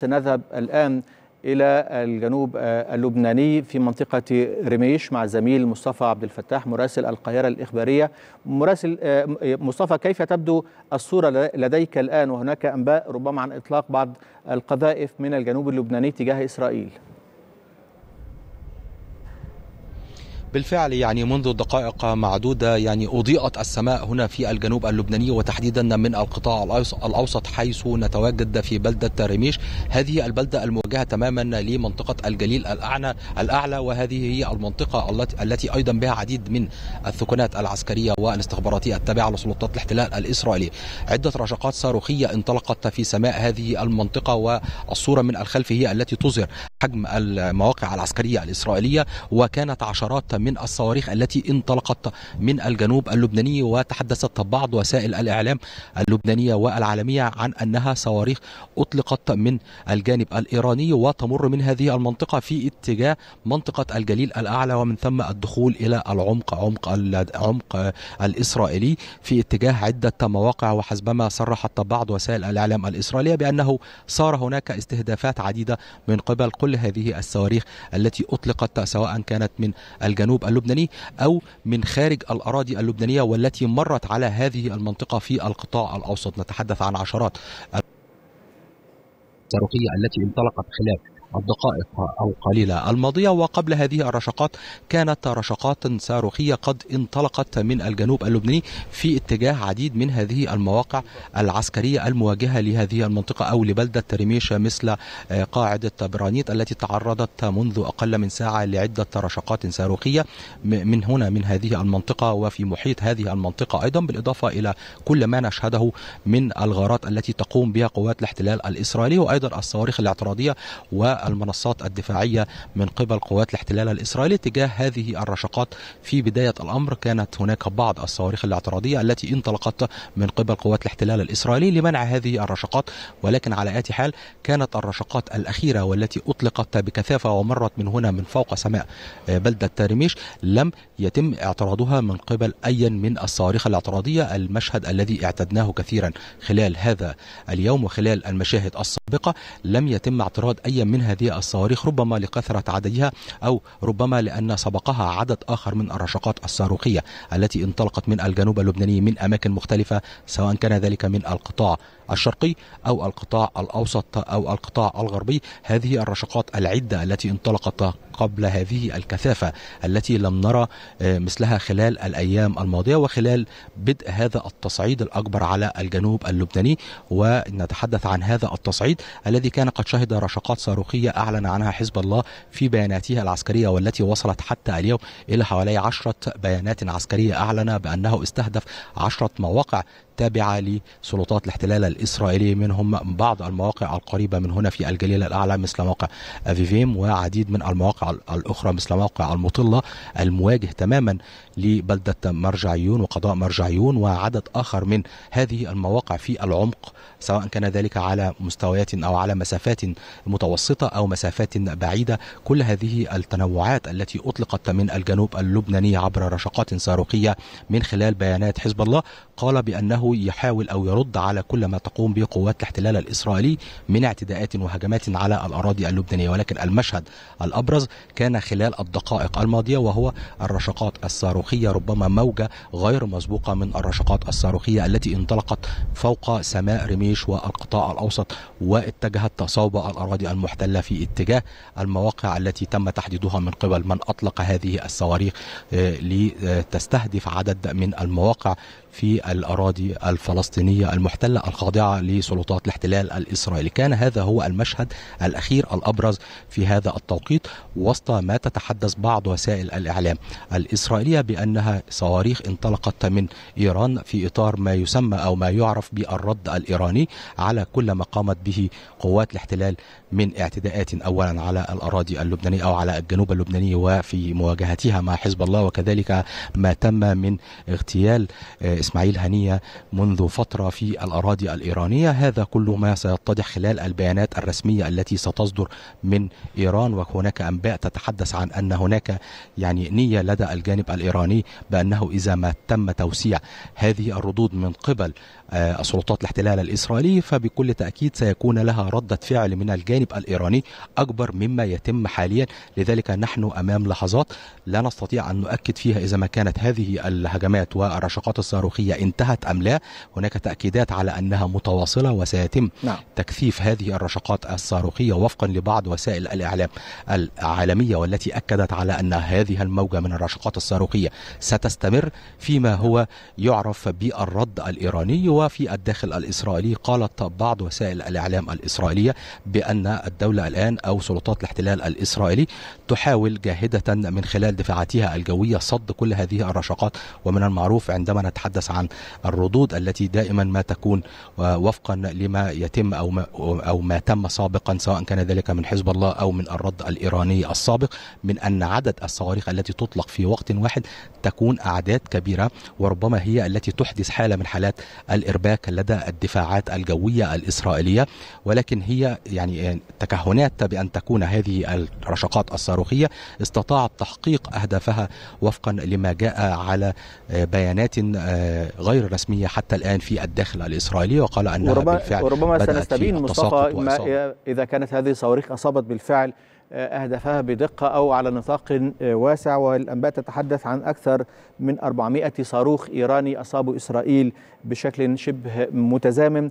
سنذهب الآن إلى الجنوب آه، اللبناني في منطقة رميش مع زميل مصطفى عبد الفتاح مراسل القاهرة الإخبارية مراسل آه، آه، مصطفى كيف تبدو الصورة لديك الآن وهناك أنباء ربما عن إطلاق بعض القذائف من الجنوب اللبناني تجاه إسرائيل؟ بالفعل يعني منذ دقائق معدودة يعني أضيئت السماء هنا في الجنوب اللبناني وتحديدا من القطاع الأوسط حيث نتواجد في بلدة رميش هذه البلدة المواجهة تماما لمنطقة الجليل الأعلى الأعلى وهذه هي المنطقة التي التي أيضا بها عديد من الثكنات العسكرية والاستخباراتية التابعة لسلطات الاحتلال الإسرائيلي عدة رشقات صاروخية انطلقت في سماء هذه المنطقة والصورة من الخلف هي التي تظهر حجم المواقع العسكرية الإسرائيلية وكانت عشرات من الصواريخ التي انطلقت من الجنوب اللبناني وتحدثت بعض وسائل الإعلام اللبنانية والعالمية عن أنها صواريخ أطلقت من الجانب الإيراني وتمر من هذه المنطقة في اتجاه منطقة الجليل الأعلى ومن ثم الدخول إلى العمق عمق العمق الإسرائيلي في اتجاه عدة مواقع وحسبما صرحت بعض وسائل الإعلام الإسرائيلية بأنه صار هناك استهدافات عديدة من قبل كل هذه الصواريخ التي أطلقت سواء كانت من الجنوب الجنوب اللبناني أو من خارج الأراضي اللبنانية والتي مرت على هذه المنطقة في القطاع الأوسط نتحدث عن عشرات الصاروخية التي انطلقت خلال الدقائق أو قليلة الماضية وقبل هذه الرشقات كانت رشقات صاروخية قد انطلقت من الجنوب اللبناني في اتجاه عديد من هذه المواقع العسكرية المواجهة لهذه المنطقة أو لبلدة رميشة مثل آه، قاعدة برانيت التي تعرضت منذ أقل من ساعة لعدة رشقات صاروخية من هنا من هذه المنطقة وفي محيط هذه المنطقة أيضا بالإضافة إلى كل ما نشهده من الغارات التي تقوم بها قوات الاحتلال الإسرائيلي وأيضا الصواريخ الاعتراضية و المنصات الدفاعية من قبل قوات الاحتلال الإسرائيلي تجاه هذه الرشقات في بداية الأمر كانت هناك بعض الصواريخ الاعتراضية التي انطلقت من قبل قوات الاحتلال الإسرائيلي لمنع هذه الرشقات ولكن على آت حال كانت الرشقات الأخيرة والتي أطلقت بكثافة ومرت من هنا من فوق سماء آه، بلدة تارميش لم يتم اعتراضها من قبل أي من الصواريخ الاعتراضية المشهد الذي اعتدناه كثيرا خلال هذا اليوم وخلال المشاهد الصحيحة السابقة لم يتم اعتراض أي من هذه الصواريخ ربما لكثرة عددها أو ربما لأن سبقها عدد آخر من الرشقات الصاروخية التي انطلقت من الجنوب اللبناني من أماكن مختلفة سواء كان ذلك من القطاع الشرقي أو القطاع الأوسط أو القطاع الغربي هذه الرشقات العدة التي انطلقت قبل هذه الكثافة التي لم نرى آه، مثلها خلال الأيام الماضية وخلال بدء هذا التصعيد الأكبر على الجنوب اللبناني ونتحدث عن هذا التصعيد البسيط الذي كان قد شهد رشقات صاروخية أعلن عنها حزب الله في بياناتها العسكرية والتي وصلت حتى اليوم إلى حوالي عشرة بيانات عسكرية أعلن بأنه استهدف عشرة مواقع التابعة لسلطات الاحتلال الإسرائيلي منهم بعض المواقع القريبة من هنا في الجليل الأعلى مثل موقع أفيفيم وعديد من المواقع الأخرى مثل موقع المطلة المواجه تماما لبلدة مرجعيون وقضاء مرجعيون وعدد آخر من هذه المواقع في العمق سواء كان ذلك على مستويات أو على مسافات متوسطة أو مسافات بعيدة كل هذه التنوعات التي أطلقت من الجنوب اللبناني عبر رشقات صاروخية من خلال بيانات حزب الله قال بأنه يحاول أو يرد على كل ما تقوم به قوات الاحتلال الإسرائيلي من اعتداءات وهجمات على الأراضي اللبنانية ولكن المشهد الأبرز كان خلال الدقائق الماضية وهو الرشقات الصاروخية ربما موجة غير مسبوقة من الرشقات الصاروخية التي انطلقت فوق سماء رميش والقطاع الأوسط واتجهت تصوب الأراضي المحتلة في اتجاه المواقع التي تم تحديدها من قبل من أطلق هذه الصواريخ آه، لتستهدف عدد من المواقع في الأراضي الفلسطينية المحتلة الخاضعة لسلطات الاحتلال الإسرائيلي كان هذا هو المشهد الأخير الأبرز في هذا التوقيت وسط ما تتحدث بعض وسائل الإعلام الإسرائيلية بأنها صواريخ انطلقت من إيران في إطار ما يسمى أو ما يعرف بالرد الإيراني على كل ما قامت به قوات الاحتلال من اعتداءات أولا على الأراضي اللبنانية أو على الجنوب اللبناني وفي مواجهتها مع حزب الله وكذلك ما تم من اغتيال إسماعيل هنية منذ فترة في الأراضي الإيرانية هذا كل ما سيتضح خلال البيانات الرسمية التي ستصدر من إيران وهناك أنباء تتحدث عن أن هناك يعني نية لدى الجانب الإيراني بأنه إذا ما تم توسيع هذه الردود من قبل آه، سلطات الاحتلال الإسرائيلي فبكل تأكيد سيكون لها ردة فعل من الجانب الإيراني أكبر مما يتم حاليا لذلك نحن أمام لحظات لا نستطيع أن نؤكد فيها إذا ما كانت هذه الهجمات والرشقات الصاروخية انتهت أم لا هناك تأكيدات على أنها متواصلة وسيتم نعم. تكثيف هذه الرشقات الصاروخية وفقا لبعض وسائل الإعلام العالمية والتي أكدت على أن هذه الموجة من الرشقات الصاروخية ستستمر فيما هو يعرف بالرد الإيراني وفي الداخل الإسرائيلي قالت بعض وسائل الإعلام الإسرائيلية بأن الدولة الآن أو سلطات الاحتلال الإسرائيلي تحاول جاهدة من خلال دفاعاتها الجوية صد كل هذه الرشقات ومن المعروف عندما نتحدث عن الردود الردود التي دائما ما تكون وفقا لما يتم أو ما, أو ما تم سابقا سواء كان ذلك من حزب الله أو من الرد الإيراني السابق من أن عدد الصواريخ التي تطلق في وقت واحد تكون أعداد كبيرة وربما هي التي تحدث حالة من حالات الإرباك لدى الدفاعات الجوية الإسرائيلية ولكن هي يعني تكهنات بأن تكون هذه الرشقات الصاروخية استطاعت تحقيق أهدافها وفقا لما جاء على بيانات غير رسمية حتى الآن في الداخل الإسرائيلي وقال أنها وربما بالفعل وربما سنستبين مصطفى ما إذا كانت هذه الصواريخ أصابت بالفعل آه، أهدافها بدقة أو على نطاق آه، واسع والأنباء تتحدث عن أكثر من 400 صاروخ إيراني أصابوا إسرائيل بشكل شبه متزامن